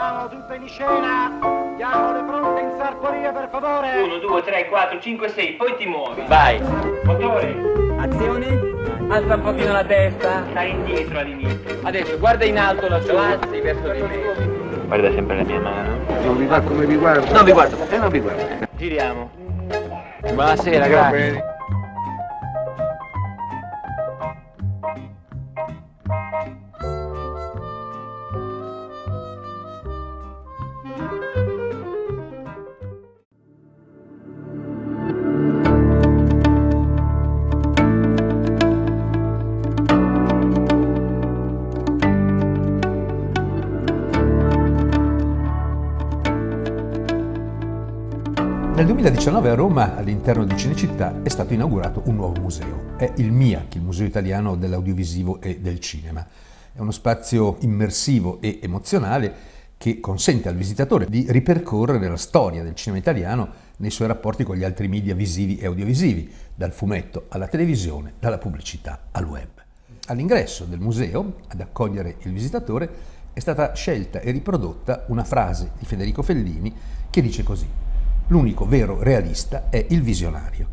Siamo tutti in scena, diamo le pronte in sartoria per favore. 1, 2, 3, 4, 5, 6, poi ti muovi. Vai. Motore. Azione. Alza un pochino la testa. Stai indietro all'inizio. Adesso guarda in alto la sua anzi verso di me. Guarda sempre la mia mano. Non vi va come vi guardo. Non vi guardo. eh, non vi guardo. Giriamo. Buonasera, grazie. 2019 a Roma, all'interno di Cinecittà, è stato inaugurato un nuovo museo. È il MIAC, il Museo Italiano dell'Audiovisivo e del Cinema. È uno spazio immersivo e emozionale che consente al visitatore di ripercorrere la storia del cinema italiano nei suoi rapporti con gli altri media visivi e audiovisivi, dal fumetto alla televisione, dalla pubblicità al web. All'ingresso del museo, ad accogliere il visitatore, è stata scelta e riprodotta una frase di Federico Fellini che dice così L'unico vero realista è il visionario.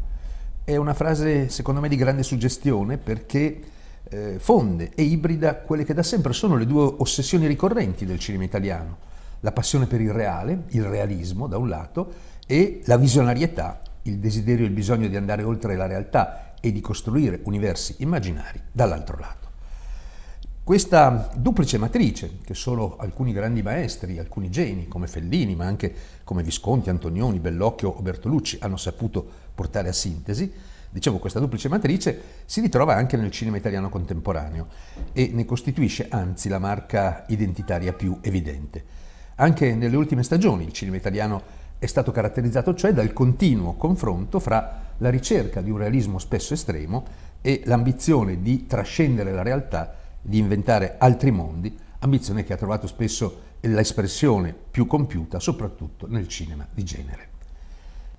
È una frase secondo me di grande suggestione perché eh, fonde e ibrida quelle che da sempre sono le due ossessioni ricorrenti del cinema italiano, la passione per il reale, il realismo da un lato, e la visionarietà, il desiderio e il bisogno di andare oltre la realtà e di costruire universi immaginari dall'altro lato. Questa duplice matrice, che solo alcuni grandi maestri, alcuni geni come Fellini, ma anche come Visconti, Antonioni, Bellocchio o Bertolucci hanno saputo portare a sintesi, dicevo questa duplice matrice si ritrova anche nel cinema italiano contemporaneo e ne costituisce anzi la marca identitaria più evidente. Anche nelle ultime stagioni il cinema italiano è stato caratterizzato cioè dal continuo confronto fra la ricerca di un realismo spesso estremo e l'ambizione di trascendere la realtà, di inventare altri mondi, ambizione che ha trovato spesso l'espressione più compiuta soprattutto nel cinema di genere.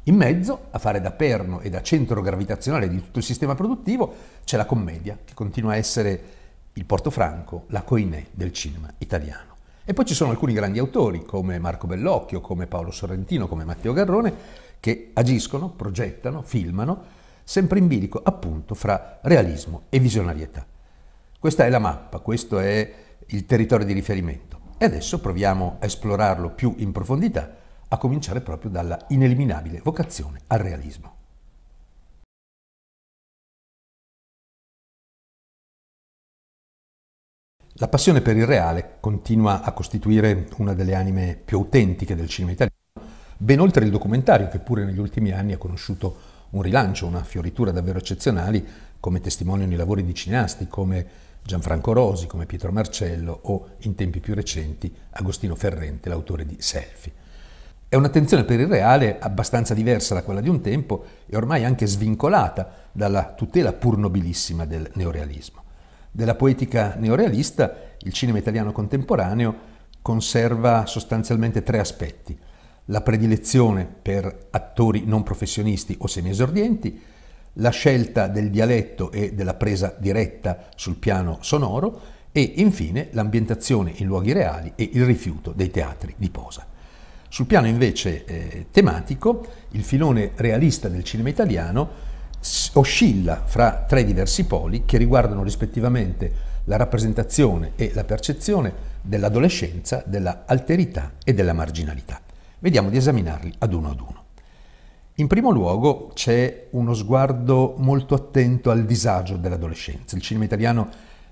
In mezzo, a fare da perno e da centro gravitazionale di tutto il sistema produttivo, c'è la commedia, che continua a essere il portofranco, la coinè del cinema italiano. E poi ci sono alcuni grandi autori, come Marco Bellocchio, come Paolo Sorrentino, come Matteo Garrone, che agiscono, progettano, filmano, sempre in bilico appunto fra realismo e visionarietà. Questa è la mappa, questo è il territorio di riferimento. E adesso proviamo a esplorarlo più in profondità, a cominciare proprio dalla ineliminabile vocazione al realismo. La passione per il reale continua a costituire una delle anime più autentiche del cinema italiano, ben oltre il documentario che pure negli ultimi anni ha conosciuto un rilancio, una fioritura davvero eccezionali, come testimoniano i lavori di cineasti come Gianfranco Rosi come Pietro Marcello o, in tempi più recenti, Agostino Ferrente, l'autore di Selfie. È un'attenzione per il reale abbastanza diversa da quella di un tempo e ormai anche svincolata dalla tutela pur nobilissima del neorealismo. Della poetica neorealista il cinema italiano contemporaneo conserva sostanzialmente tre aspetti. La predilezione per attori non professionisti o semiesordienti, la scelta del dialetto e della presa diretta sul piano sonoro e infine l'ambientazione in luoghi reali e il rifiuto dei teatri di posa. Sul piano invece eh, tematico, il filone realista del cinema italiano oscilla fra tre diversi poli che riguardano rispettivamente la rappresentazione e la percezione dell'adolescenza, della alterità e della marginalità. Vediamo di esaminarli ad uno ad uno. In primo luogo c'è uno sguardo molto attento al disagio dell'adolescenza. Il cinema italiano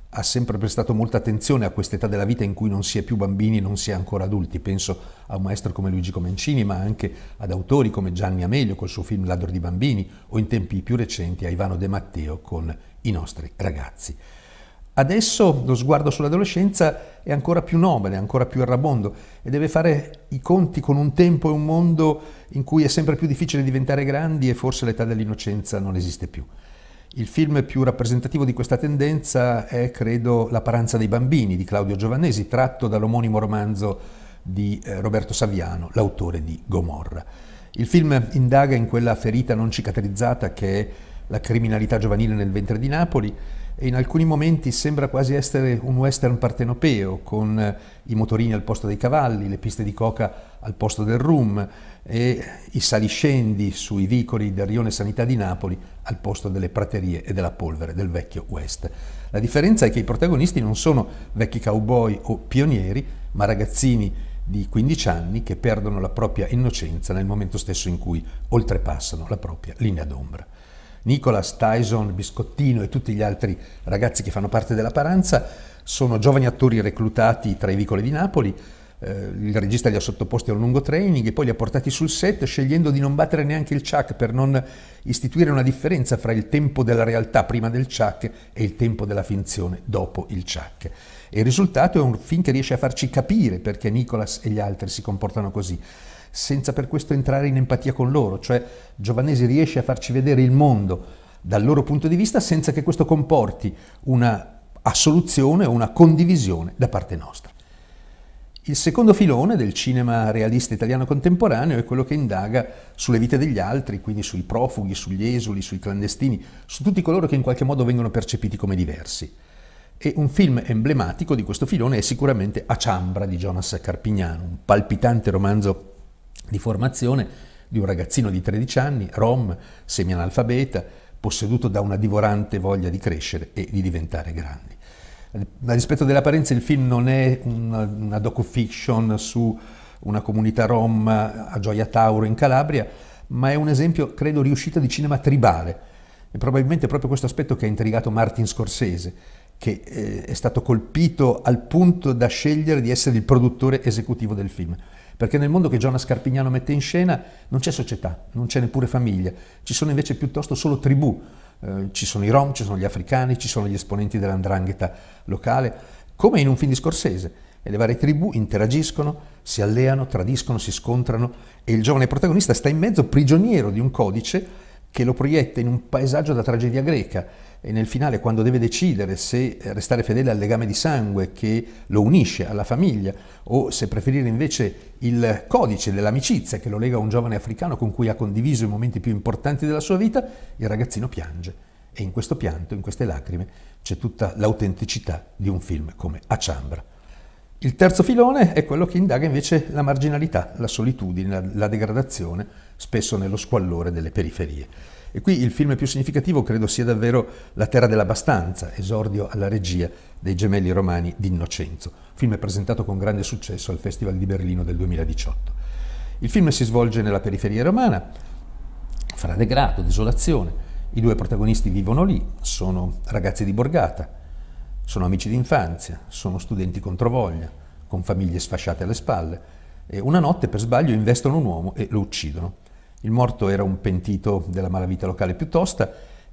ha sempre prestato molta attenzione a quest'età della vita in cui non si è più bambini e non si è ancora adulti. Penso a un maestro come Luigi Comencini, ma anche ad autori come Gianni Amelio col suo film Ladro di bambini o in tempi più recenti a Ivano De Matteo con I nostri ragazzi. Adesso lo sguardo sull'adolescenza è ancora più nobile, ancora più errabondo e deve fare i conti con un tempo e un mondo in cui è sempre più difficile diventare grandi e forse l'età dell'innocenza non esiste più. Il film più rappresentativo di questa tendenza è, credo, La paranza dei bambini di Claudio Giovannesi, tratto dall'omonimo romanzo di eh, Roberto Saviano, l'autore di Gomorra. Il film indaga in quella ferita non cicatrizzata che è la criminalità giovanile nel ventre di Napoli in alcuni momenti sembra quasi essere un western partenopeo, con eh, i motorini al posto dei cavalli, le piste di coca al posto del rum e i saliscendi sui vicoli del rione Sanità di Napoli al posto delle praterie e della polvere del vecchio West. La differenza è che i protagonisti non sono vecchi cowboy o pionieri, ma ragazzini di 15 anni che perdono la propria innocenza nel momento stesso in cui oltrepassano la propria linea d'ombra. Nicolas, Tyson, Biscottino e tutti gli altri ragazzi che fanno parte della Paranza sono giovani attori reclutati tra i vicoli di Napoli. Eh, il regista li ha sottoposti a un lungo training e poi li ha portati sul set scegliendo di non battere neanche il chuck per non istituire una differenza fra il tempo della realtà prima del chuck e il tempo della finzione dopo il chuck. E il risultato è un film che riesce a farci capire perché Nicolas e gli altri si comportano così senza per questo entrare in empatia con loro, cioè Giovanesi riesce a farci vedere il mondo dal loro punto di vista senza che questo comporti una assoluzione o una condivisione da parte nostra. Il secondo filone del cinema realista italiano contemporaneo è quello che indaga sulle vite degli altri, quindi sui profughi, sugli esuli, sui clandestini, su tutti coloro che in qualche modo vengono percepiti come diversi. E un film emblematico di questo filone è sicuramente A Ciambra di Jonas Carpignano, un palpitante romanzo di formazione di un ragazzino di 13 anni, rom, semianalfabeta, posseduto da una divorante voglia di crescere e di diventare grandi. A rispetto delle apparenze il film non è una, una docufiction su una comunità rom a Gioia Tauro in Calabria, ma è un esempio, credo, riuscito di cinema tribale. E probabilmente è proprio questo aspetto che ha intrigato Martin Scorsese, che eh, è stato colpito al punto da scegliere di essere il produttore esecutivo del film perché nel mondo che Giona Scarpignano mette in scena non c'è società, non c'è neppure famiglia, ci sono invece piuttosto solo tribù, eh, ci sono i rom, ci sono gli africani, ci sono gli esponenti dell'andrangheta locale, come in un film di Scorsese. E le varie tribù interagiscono, si alleano, tradiscono, si scontrano e il giovane protagonista sta in mezzo prigioniero di un codice che lo proietta in un paesaggio da tragedia greca e nel finale quando deve decidere se restare fedele al legame di sangue che lo unisce alla famiglia o se preferire invece il codice dell'amicizia che lo lega a un giovane africano con cui ha condiviso i momenti più importanti della sua vita, il ragazzino piange. E in questo pianto, in queste lacrime, c'è tutta l'autenticità di un film come Aciambra. Il terzo filone è quello che indaga invece la marginalità, la solitudine, la degradazione, spesso nello squallore delle periferie. E qui il film più significativo credo sia davvero La terra dell'abbastanza, esordio alla regia dei gemelli romani di Innocenzo, film presentato con grande successo al Festival di Berlino del 2018. Il film si svolge nella periferia romana, fra degrado, desolazione. I due protagonisti vivono lì, sono ragazzi di borgata, sono amici d'infanzia, sono studenti controvoglia, con famiglie sfasciate alle spalle. E una notte per sbaglio investono un uomo e lo uccidono. Il morto era un pentito della malavita locale piuttosto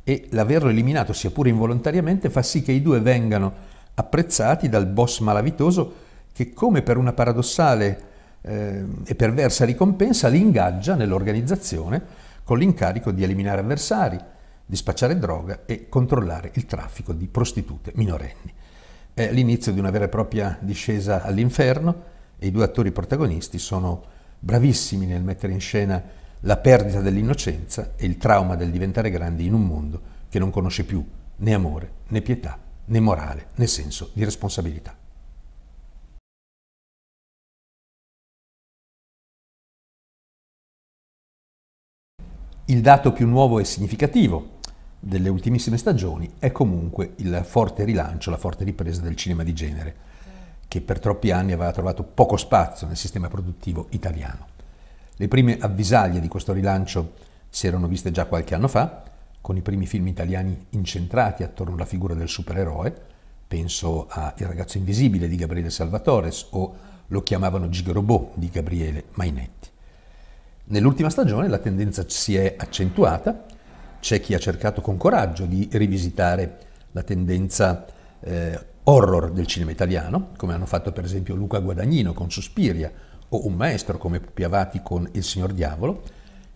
e l'averlo eliminato, sia pure involontariamente, fa sì che i due vengano apprezzati dal boss malavitoso che come per una paradossale eh, e perversa ricompensa li ingaggia nell'organizzazione con l'incarico di eliminare avversari, di spacciare droga e controllare il traffico di prostitute minorenni. È l'inizio di una vera e propria discesa all'inferno e i due attori protagonisti sono bravissimi nel mettere in scena la perdita dell'innocenza e il trauma del diventare grandi in un mondo che non conosce più né amore, né pietà, né morale, né senso di responsabilità. Il dato più nuovo e significativo delle ultimissime stagioni è comunque il forte rilancio, la forte ripresa del cinema di genere, che per troppi anni aveva trovato poco spazio nel sistema produttivo italiano. Le prime avvisaglie di questo rilancio si erano viste già qualche anno fa, con i primi film italiani incentrati attorno alla figura del supereroe, penso a Il ragazzo invisibile di Gabriele Salvatores o Lo chiamavano Gigrobot di Gabriele Mainetti. Nell'ultima stagione la tendenza si è accentuata, c'è chi ha cercato con coraggio di rivisitare la tendenza eh, horror del cinema italiano, come hanno fatto per esempio Luca Guadagnino con Suspiria o un maestro come Piavati con Il signor diavolo,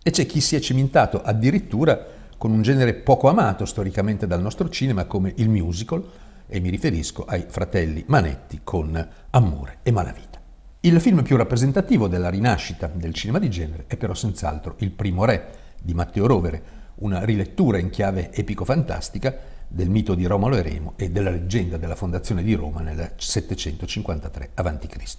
e c'è chi si è cimentato addirittura con un genere poco amato storicamente dal nostro cinema come il musical, e mi riferisco ai fratelli Manetti con Amore e Malavita. Il film più rappresentativo della rinascita del cinema di genere è però senz'altro Il primo re di Matteo Rovere, una rilettura in chiave epico-fantastica del mito di Romolo e Remo e della leggenda della fondazione di Roma nel 753 a.C.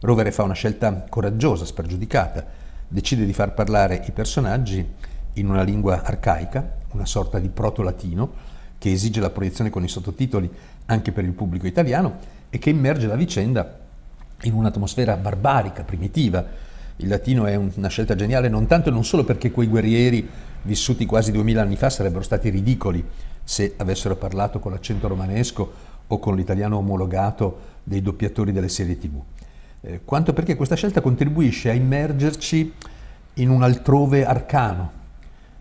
Rovere fa una scelta coraggiosa, spregiudicata, decide di far parlare i personaggi in una lingua arcaica, una sorta di proto-latino, che esige la proiezione con i sottotitoli anche per il pubblico italiano e che immerge la vicenda in un'atmosfera barbarica, primitiva. Il latino è una scelta geniale non tanto e non solo perché quei guerrieri vissuti quasi duemila anni fa sarebbero stati ridicoli se avessero parlato con l'accento romanesco o con l'italiano omologato dei doppiatori delle serie tv eh, quanto perché questa scelta contribuisce a immergerci in un altrove arcano,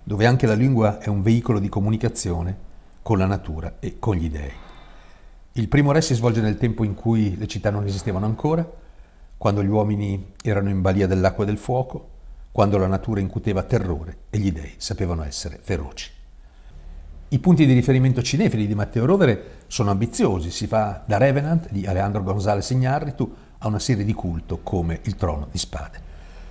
dove anche la lingua è un veicolo di comunicazione con la natura e con gli dei. Il primo re si svolge nel tempo in cui le città non esistevano ancora, quando gli uomini erano in balia dell'acqua e del fuoco, quando la natura incuteva terrore e gli dei sapevano essere feroci. I punti di riferimento cinefili di Matteo Rovere sono ambiziosi, si fa da Revenant di Alejandro González Iñárritu una serie di culto come il trono di spade.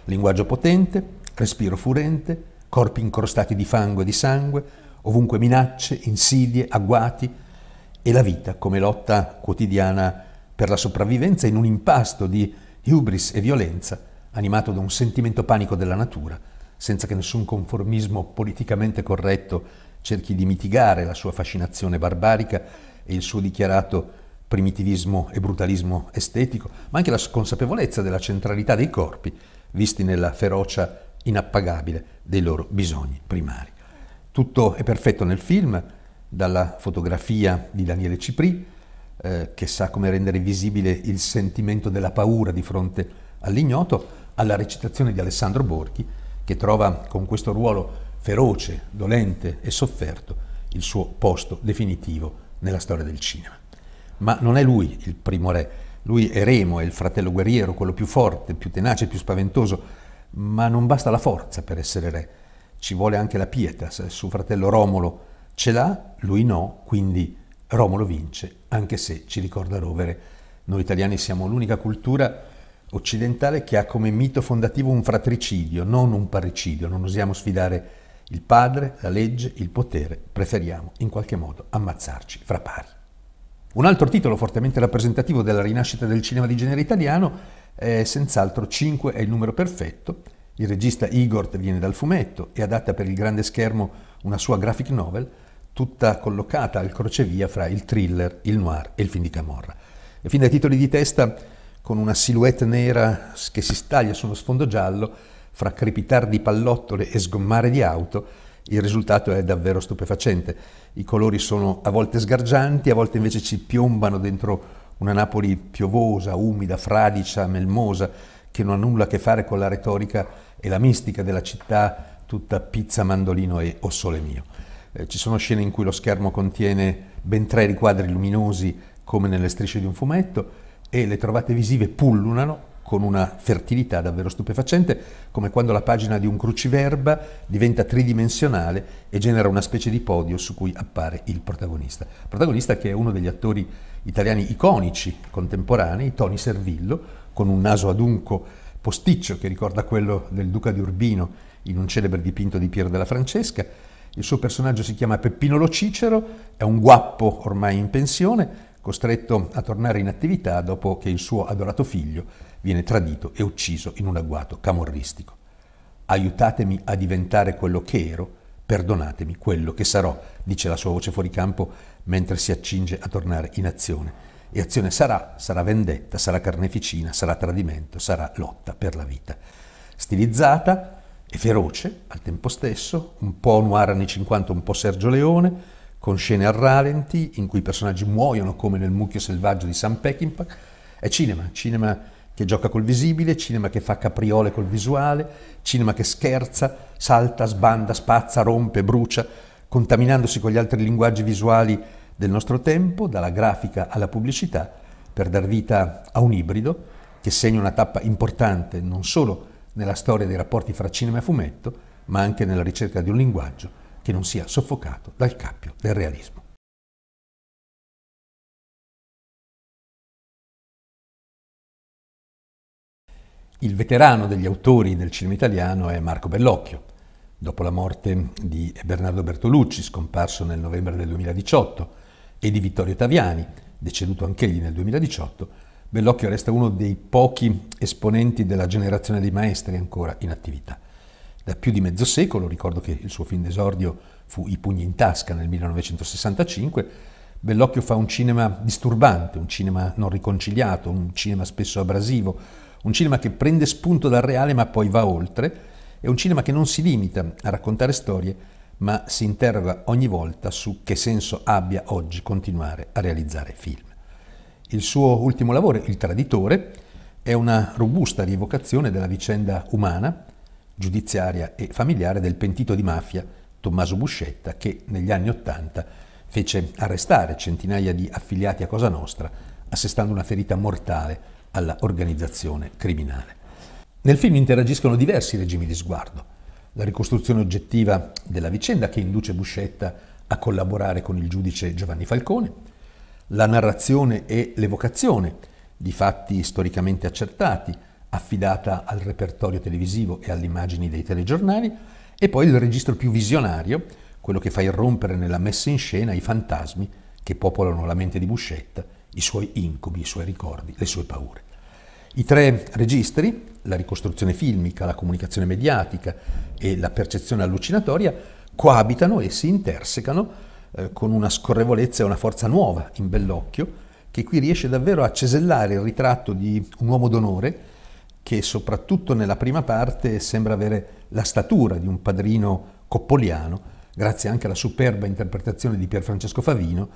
Linguaggio potente, respiro furente, corpi incrostati di fango e di sangue, ovunque minacce, insidie, agguati e la vita come lotta quotidiana per la sopravvivenza in un impasto di hubris e violenza animato da un sentimento panico della natura, senza che nessun conformismo politicamente corretto cerchi di mitigare la sua fascinazione barbarica e il suo dichiarato primitivismo e brutalismo estetico, ma anche la consapevolezza della centralità dei corpi, visti nella ferocia inappagabile dei loro bisogni primari. Tutto è perfetto nel film, dalla fotografia di Daniele Cipri, eh, che sa come rendere visibile il sentimento della paura di fronte all'ignoto, alla recitazione di Alessandro Borchi, che trova con questo ruolo feroce, dolente e sofferto il suo posto definitivo nella storia del cinema ma non è lui il primo re. Lui è Remo, è il fratello guerriero, quello più forte, più tenace, più spaventoso, ma non basta la forza per essere re, ci vuole anche la pietas. Suo fratello Romolo ce l'ha, lui no, quindi Romolo vince, anche se ci ricorda Rovere. Noi italiani siamo l'unica cultura occidentale che ha come mito fondativo un fratricidio, non un parricidio. Non osiamo sfidare il padre, la legge, il potere, preferiamo in qualche modo ammazzarci fra pari. Un altro titolo fortemente rappresentativo della rinascita del cinema di genere italiano è eh, senz'altro 5 è il numero perfetto. Il regista Igor viene dal fumetto e adatta per il grande schermo una sua graphic novel tutta collocata al crocevia fra il thriller, il noir e il film di Camorra. E fin dai titoli di testa, con una silhouette nera che si staglia su uno sfondo giallo, fra crepitar di pallottole e sgommare di auto, il risultato è davvero stupefacente. I colori sono a volte sgargianti, a volte invece ci piombano dentro una Napoli piovosa, umida, fradicia, melmosa, che non ha nulla a che fare con la retorica e la mistica della città tutta pizza, mandolino e o sole mio. Eh, ci sono scene in cui lo schermo contiene ben tre riquadri luminosi come nelle strisce di un fumetto e le trovate visive pullulano con una fertilità davvero stupefacente, come quando la pagina di un cruciverba diventa tridimensionale e genera una specie di podio su cui appare il protagonista. Protagonista che è uno degli attori italiani iconici contemporanei, Tony Servillo, con un naso adunco posticcio che ricorda quello del duca di Urbino in un celebre dipinto di Piero della Francesca. Il suo personaggio si chiama Peppino Lo Cicero, è un guappo ormai in pensione, costretto a tornare in attività dopo che il suo adorato figlio viene tradito e ucciso in un agguato camorristico. Aiutatemi a diventare quello che ero, perdonatemi quello che sarò, dice la sua voce fuori campo mentre si accinge a tornare in azione. E azione sarà, sarà vendetta, sarà carneficina, sarà tradimento, sarà lotta per la vita. Stilizzata e feroce al tempo stesso, un po' noir anni 50, un po' Sergio Leone, con scene a ralenti in cui i personaggi muoiono come nel mucchio selvaggio di Sam Peckinpah, è cinema, cinema che gioca col visibile, cinema che fa capriole col visuale, cinema che scherza, salta, sbanda, spazza, rompe, brucia, contaminandosi con gli altri linguaggi visuali del nostro tempo, dalla grafica alla pubblicità, per dar vita a un ibrido che segna una tappa importante non solo nella storia dei rapporti fra cinema e fumetto, ma anche nella ricerca di un linguaggio che non sia soffocato dal cappio del realismo. Il veterano degli autori del cinema italiano è Marco Bellocchio. Dopo la morte di Bernardo Bertolucci, scomparso nel novembre del 2018, e di Vittorio Taviani, deceduto anch'egli nel 2018, Bellocchio resta uno dei pochi esponenti della generazione dei maestri ancora in attività. Da più di mezzo secolo, ricordo che il suo film d'esordio fu I pugni in tasca nel 1965, Bellocchio fa un cinema disturbante, un cinema non riconciliato, un cinema spesso abrasivo, un cinema che prende spunto dal reale ma poi va oltre, è un cinema che non si limita a raccontare storie, ma si interroga ogni volta su che senso abbia oggi continuare a realizzare film. Il suo ultimo lavoro, Il Traditore, è una robusta rievocazione della vicenda umana, giudiziaria e familiare del pentito di mafia Tommaso Buscetta che negli anni Ottanta fece arrestare centinaia di affiliati a Cosa Nostra, assestando una ferita mortale alla organizzazione criminale. Nel film interagiscono diversi regimi di sguardo. La ricostruzione oggettiva della vicenda che induce Buscetta a collaborare con il giudice Giovanni Falcone, la narrazione e l'evocazione di fatti storicamente accertati, affidata al repertorio televisivo e alle immagini dei telegiornali, e poi il registro più visionario, quello che fa irrompere nella messa in scena i fantasmi che popolano la mente di Buscetta, i suoi incubi, i suoi ricordi, le sue paure. I tre registri, la ricostruzione filmica, la comunicazione mediatica e la percezione allucinatoria, coabitano e si intersecano eh, con una scorrevolezza e una forza nuova in Bellocchio, che qui riesce davvero a cesellare il ritratto di un uomo d'onore che soprattutto nella prima parte sembra avere la statura di un padrino coppoliano, grazie anche alla superba interpretazione di Pierfrancesco Favino,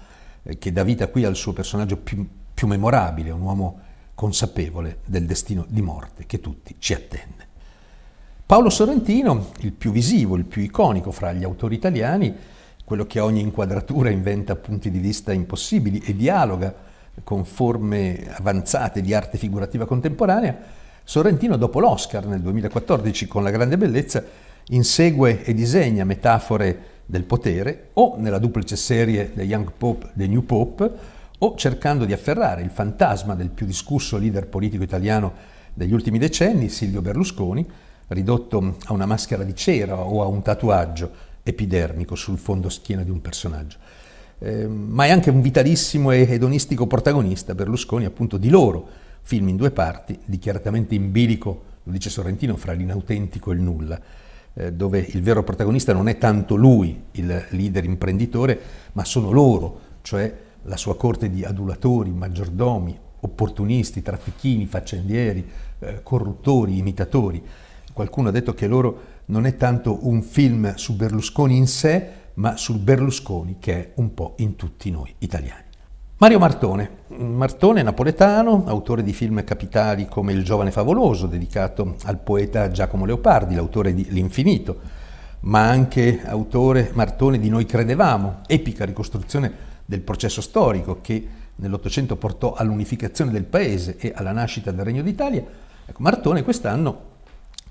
eh, che dà vita qui al suo personaggio più, più memorabile, un uomo consapevole del destino di morte che tutti ci attende. Paolo Sorrentino, il più visivo, il più iconico fra gli autori italiani, quello che a ogni inquadratura inventa punti di vista impossibili e dialoga con forme avanzate di arte figurativa contemporanea, Sorrentino dopo l'Oscar nel 2014 con La grande bellezza insegue e disegna metafore del potere o nella duplice serie The Young Pope, The New Pope, o cercando di afferrare il fantasma del più discusso leader politico italiano degli ultimi decenni, Silvio Berlusconi, ridotto a una maschera di cera o a un tatuaggio epidermico sul fondo schiena di un personaggio. Eh, ma è anche un vitalissimo e edonistico protagonista, Berlusconi, appunto di loro, film in due parti, dichiaratamente in bilico, lo dice Sorrentino, fra l'inautentico e il nulla, eh, dove il vero protagonista non è tanto lui, il leader imprenditore, ma sono loro, cioè la sua corte di adulatori, maggiordomi, opportunisti, traffichini, faccendieri, eh, corruttori, imitatori. Qualcuno ha detto che loro non è tanto un film su Berlusconi in sé, ma sul Berlusconi che è un po' in tutti noi italiani. Mario Martone, Martone napoletano, autore di film capitali come Il giovane favoloso, dedicato al poeta Giacomo Leopardi, l'autore di L'infinito, ma anche autore Martone di Noi credevamo, epica ricostruzione del processo storico che nell'Ottocento portò all'unificazione del paese e alla nascita del Regno d'Italia, ecco, Martone quest'anno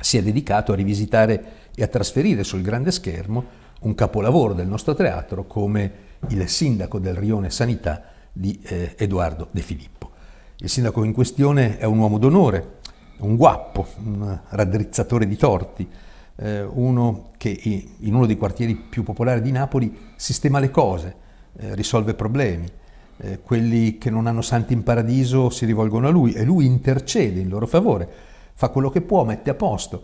si è dedicato a rivisitare e a trasferire sul grande schermo un capolavoro del nostro teatro come il sindaco del Rione Sanità di eh, Edoardo De Filippo. Il sindaco in questione è un uomo d'onore, un guappo, un raddrizzatore di torti, eh, uno che in uno dei quartieri più popolari di Napoli sistema le cose, eh, risolve problemi. Eh, quelli che non hanno santi in paradiso si rivolgono a lui e lui intercede in loro favore, fa quello che può, mette a posto.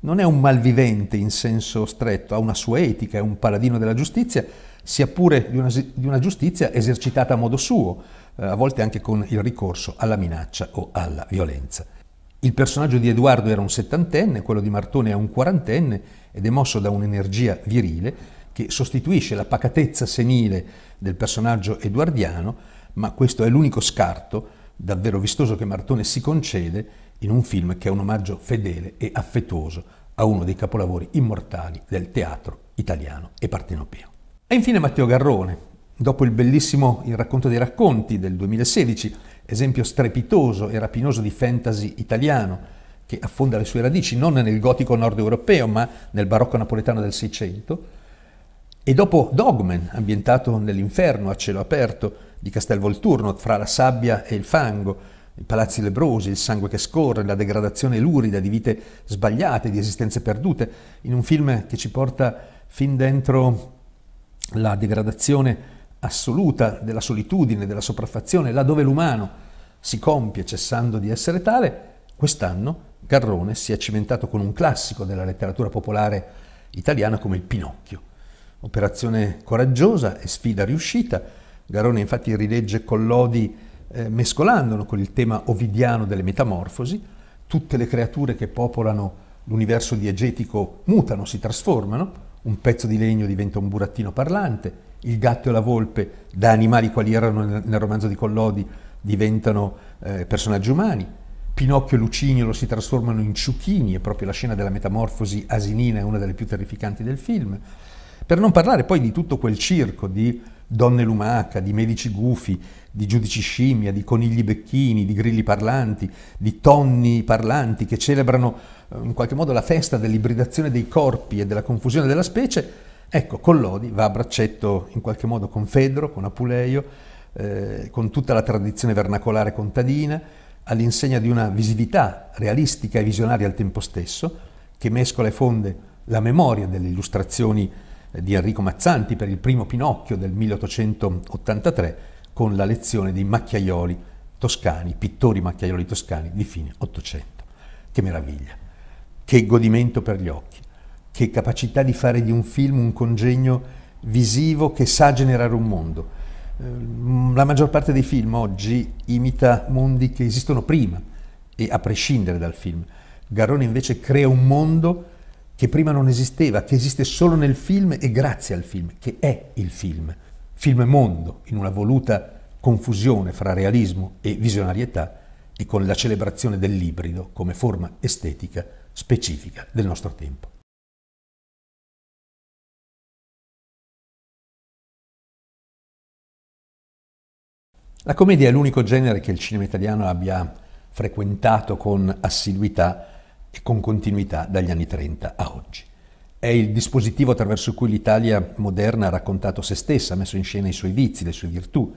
Non è un malvivente in senso stretto, ha una sua etica, è un paladino della giustizia, sia pure di una, di una giustizia esercitata a modo suo, eh, a volte anche con il ricorso alla minaccia o alla violenza. Il personaggio di Edoardo era un settantenne, quello di Martone è un quarantenne ed è mosso da un'energia virile che sostituisce la pacatezza senile del personaggio eduardiano, ma questo è l'unico scarto davvero vistoso che Martone si concede in un film che è un omaggio fedele e affettuoso a uno dei capolavori immortali del teatro italiano e partenopeo. E infine Matteo Garrone, dopo il bellissimo Il racconto dei racconti del 2016, esempio strepitoso e rapinoso di fantasy italiano, che affonda le sue radici non nel gotico nord europeo ma nel barocco napoletano del Seicento, e dopo Dogmen, ambientato nell'inferno a cielo aperto di Castelvolturno, fra la sabbia e il fango, i palazzi lebrosi, il sangue che scorre, la degradazione lurida di vite sbagliate, di esistenze perdute, in un film che ci porta fin dentro la degradazione assoluta della solitudine, della sopraffazione, là dove l'umano si compie cessando di essere tale, quest'anno Garrone si è cimentato con un classico della letteratura popolare italiana come il Pinocchio Operazione coraggiosa e sfida riuscita. Garone infatti rilegge Collodi eh, mescolandolo con il tema ovidiano delle metamorfosi. Tutte le creature che popolano l'universo diegetico mutano, si trasformano. Un pezzo di legno diventa un burattino parlante. Il gatto e la volpe, da animali quali erano nel, romanzo di Collodi, diventano eh, personaggi umani. Pinocchio e Lucignolo si trasformano in ciuchini, e proprio la scena della metamorfosi asinina è una delle più terrificanti del film. Per non parlare poi di tutto quel circo di donne lumaca, di medici gufi, di giudici scimmia, di conigli becchini, di grilli parlanti, di tonni parlanti che celebrano eh, in qualche modo la festa dell'ibridazione dei corpi e della confusione della specie, ecco, Collodi va a braccetto in qualche modo con Fedro, con Apuleio, eh, con tutta la tradizione vernacolare contadina, all'insegna di una visività realistica e visionaria al tempo stesso, che mescola e fonde la memoria delle illustrazioni di Enrico Mazzanti per il primo Pinocchio del 1883 con la lezione dei macchiaioli toscani, pittori macchiaioli toscani di fine Ottocento. Che meraviglia, che godimento per gli occhi, che capacità di fare di un film un congegno visivo che sa generare un mondo. Eh, la maggior parte dei film oggi imita mondi che esistono prima e a prescindere dal film. Garrone invece crea un mondo che prima non esisteva, che esiste solo nel film e grazie al film, che è il film. Film mondo, in una voluta confusione fra realismo e visionarietà e con la celebrazione dell'ibrido come forma estetica specifica del nostro tempo. La commedia è l'unico genere che il cinema italiano abbia frequentato con assiduità e con continuità dagli anni 30 a oggi. È il dispositivo attraverso cui l'Italia moderna ha raccontato se stessa, ha messo in scena i suoi vizi, le sue virtù,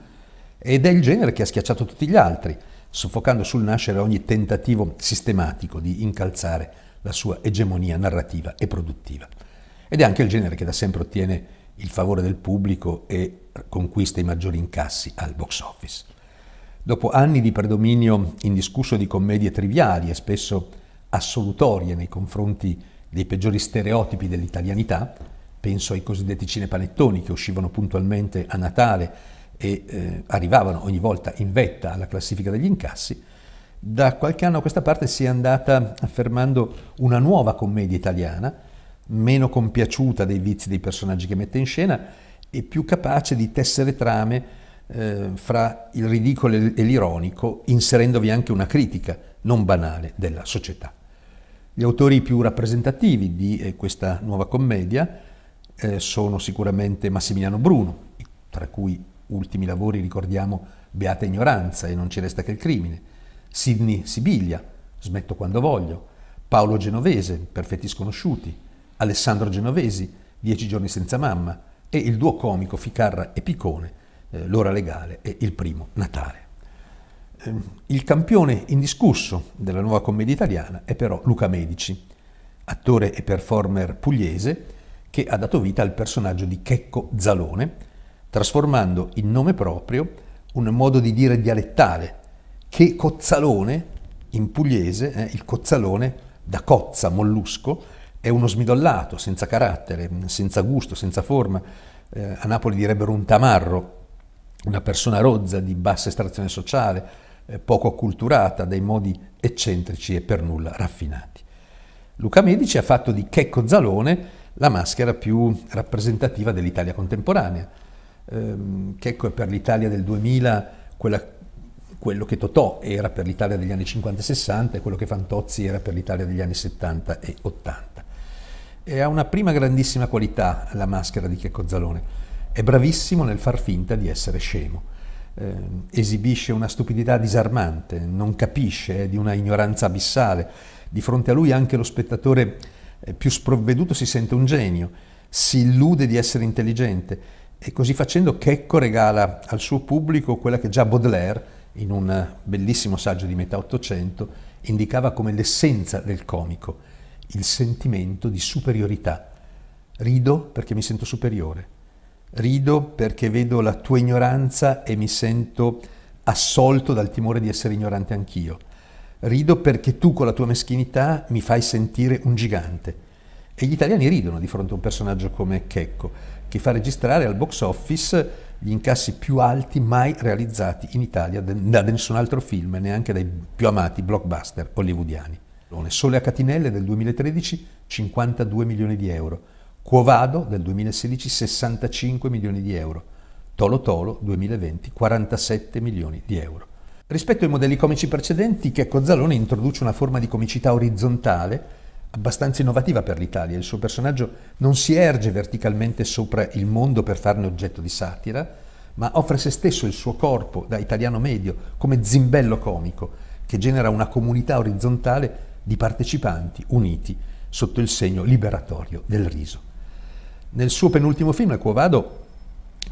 ed è il genere che ha schiacciato tutti gli altri, soffocando sul nascere ogni tentativo sistematico di incalzare la sua egemonia narrativa e produttiva. Ed è anche il genere che da sempre ottiene il favore del pubblico e conquista i maggiori incassi al box office. Dopo anni di predominio indiscusso di commedie triviali e spesso assolutorie nei confronti dei peggiori stereotipi dell'italianità, penso ai cosiddetti cinepanettoni che uscivano puntualmente a Natale e eh, arrivavano ogni volta in vetta alla classifica degli incassi, da qualche anno a questa parte si è andata affermando una nuova commedia italiana, meno compiaciuta dei vizi dei personaggi che mette in scena e più capace di tessere trame eh, fra il ridicolo e l'ironico, inserendovi anche una critica non banale della società. Gli autori più rappresentativi di eh, questa nuova commedia eh, sono sicuramente Massimiliano Bruno, tra cui ultimi lavori ricordiamo Beata ignoranza e non ci resta che il crimine, Sidney Sibiglia, Smetto quando voglio, Paolo Genovese, Perfetti sconosciuti, Alessandro Genovesi, Dieci giorni senza mamma e il duo comico Ficarra e Picone, eh, L'ora legale e il primo Natale. Ehm, il campione indiscusso della nuova commedia italiana è però Luca Medici, attore e performer pugliese che ha dato vita al personaggio di Checco Zalone, trasformando in nome proprio un modo di dire dialettale, che Cozzalone in pugliese, eh, il Cozzalone da cozza, mollusco, è uno smidollato, senza carattere, senza gusto, senza forma, eh, a Napoli direbbero un tamarro, una persona rozza di bassa estrazione sociale, eh, poco acculturata, dai modi eccentrici e per nulla raffinati. Luca Medici ha fatto di Checco Zalone la maschera più rappresentativa dell'Italia contemporanea. Ehm, Checco è per l'Italia del 2000 quella, quello che Totò era per l'Italia degli anni 50 e 60 e quello che Fantozzi era per l'Italia degli anni 70 e 80. E ha una prima grandissima qualità la maschera di Checco Zalone. È bravissimo nel far finta di essere scemo eh, esibisce una stupidità disarmante, non capisce, è eh, di una ignoranza abissale. Di fronte a lui anche lo spettatore eh, più sprovveduto si sente un genio, si illude di essere intelligente e così facendo Checco regala al suo pubblico quella che già Baudelaire, in un bellissimo saggio di metà Ottocento, indicava come l'essenza del comico, il sentimento di superiorità. Rido perché mi sento superiore, Rido perché vedo la tua ignoranza e mi sento assolto dal timore di essere ignorante anch'io. Rido perché tu con la tua meschinità mi fai sentire un gigante. E gli italiani ridono di fronte a un personaggio come Checco, che fa registrare al box office gli incassi più alti mai realizzati in Italia da nessun altro film, neanche dai più amati blockbuster hollywoodiani. Sole a catinelle del 2013 52 milioni di euro Quovado del 2016 65 milioni di euro, Tolo Tolo 2020 47 milioni di euro. Rispetto ai modelli comici precedenti, Checco Zalone introduce una forma di comicità orizzontale abbastanza innovativa per l'Italia. Il suo personaggio non si erge verticalmente sopra il mondo per farne oggetto di satira, ma offre se stesso il suo corpo da italiano medio come zimbello comico che genera una comunità orizzontale di partecipanti uniti sotto il segno liberatorio del riso. Nel suo penultimo film, Il Covado,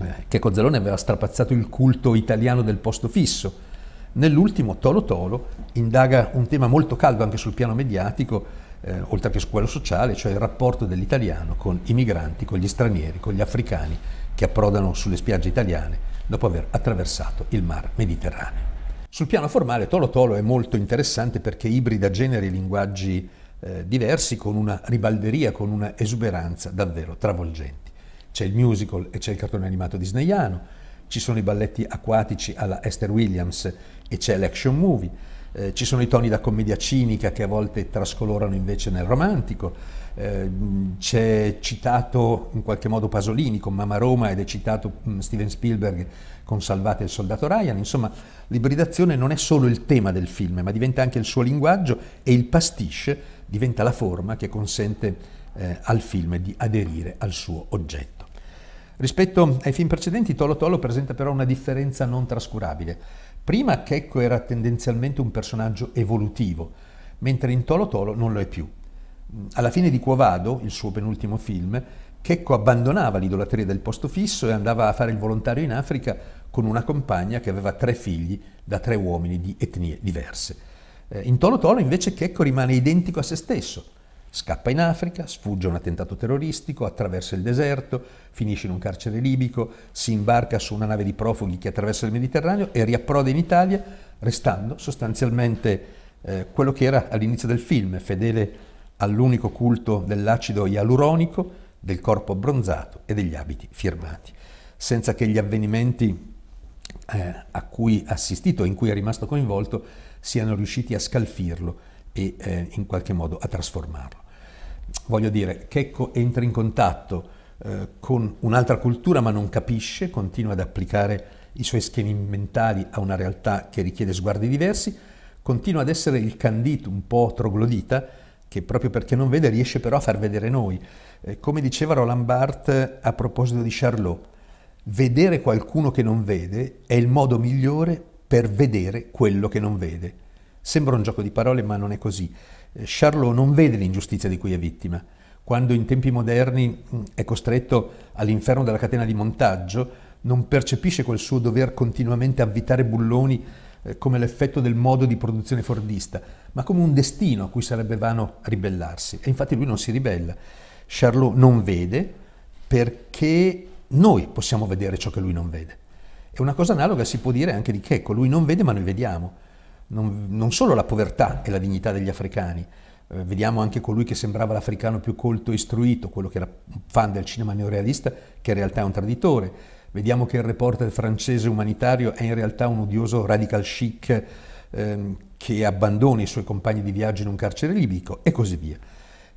eh, Checo Zalone aveva strapazzato il culto italiano del posto fisso. Nell'ultimo, Tolo Tolo, indaga un tema molto caldo anche sul piano mediatico, eh, oltre che su quello sociale, cioè il rapporto dell'italiano con i migranti, con gli stranieri, con gli africani che approdano sulle spiagge italiane dopo aver attraversato il mar Mediterraneo. Sul piano formale Tolo Tolo è molto interessante perché ibrida generi e linguaggi eh, diversi con una ribalderia, con una esuberanza davvero travolgenti. C'è il musical e c'è il cartone animato disneyano, ci sono i balletti acquatici alla Esther Williams e c'è l'action movie, eh, ci sono i toni da commedia cinica che a volte trascolorano invece nel romantico, eh, c'è citato in qualche modo Pasolini con Mamma Roma ed è citato mm, Steven Spielberg con Salvate il soldato Ryan, insomma l'ibridazione non è solo il tema del film ma diventa anche il suo linguaggio e il pastiche diventa la forma che consente eh, al film di aderire al suo oggetto. Rispetto ai film precedenti, Tolo Tolo presenta però una differenza non trascurabile. Prima Checco era tendenzialmente un personaggio evolutivo, mentre in Tolo Tolo non lo è più. Alla fine di Cuovado, il suo penultimo film, Checco abbandonava l'idolatria del posto fisso e andava a fare il volontario in Africa con una compagna che aveva tre figli da tre uomini di etnie diverse. Eh, in Tolo Tolo invece Checco rimane identico a se stesso. Scappa in Africa, sfugge a un attentato terroristico, attraversa il deserto, finisce in un carcere libico, si imbarca su una nave di profughi che attraversa il Mediterraneo e riapproda in Italia, restando sostanzialmente eh, quello che era all'inizio del film, fedele all'unico culto dell'acido ialuronico, del corpo abbronzato e degli abiti firmati, senza che gli avvenimenti eh, a cui ha assistito e in cui è rimasto coinvolto siano riusciti a scalfirlo e eh, in qualche modo a trasformarlo. Voglio dire, Checco entra in contatto eh, con un'altra cultura ma non capisce, continua ad applicare i suoi schemi mentali a una realtà che richiede sguardi diversi, continua ad essere il candito un po' troglodita, che proprio perché non vede riesce però a far vedere noi. Eh, come diceva Roland Barthes a proposito di Charlot, vedere qualcuno che non vede è il modo migliore per vedere quello che non vede. Sembra un gioco di parole, ma non è così. Eh, Charlot non vede l'ingiustizia di cui è vittima. Quando in tempi moderni mm, è costretto all'inferno della catena di montaggio, non percepisce quel suo dover continuamente avvitare bulloni eh, come l'effetto del modo di produzione fordista, ma come un destino a cui sarebbe vano ribellarsi. E infatti lui non si ribella. Charlot non vede perché noi possiamo vedere ciò che lui non vede. E una cosa analoga si può dire anche di Checco, lui non vede ma noi vediamo, non, non solo la povertà e la dignità degli africani, eh, vediamo anche colui che sembrava l'africano più colto e istruito, quello che era fan del cinema neorealista, che in realtà è un traditore, vediamo che il reporter francese umanitario è in realtà un odioso radical chic ehm, che abbandona i suoi compagni di viaggio in un carcere libico e così via.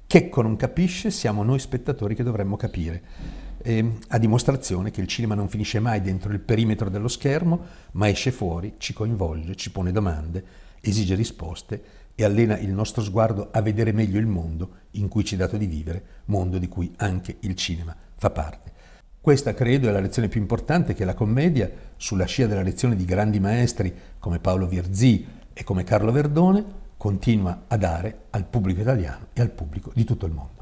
Checco non capisce, siamo noi spettatori che dovremmo capire eh, a dimostrazione che il cinema non finisce mai dentro il perimetro dello schermo, ma esce fuori, ci coinvolge, ci pone domande, esige risposte e allena il nostro sguardo a vedere meglio il mondo in cui ci è dato di vivere, mondo di cui anche il cinema fa parte. Questa credo è la lezione più importante che la commedia, sulla scia della lezione di grandi maestri come Paolo Virzì e come Carlo Verdone, continua a dare al pubblico italiano e al pubblico di tutto il mondo.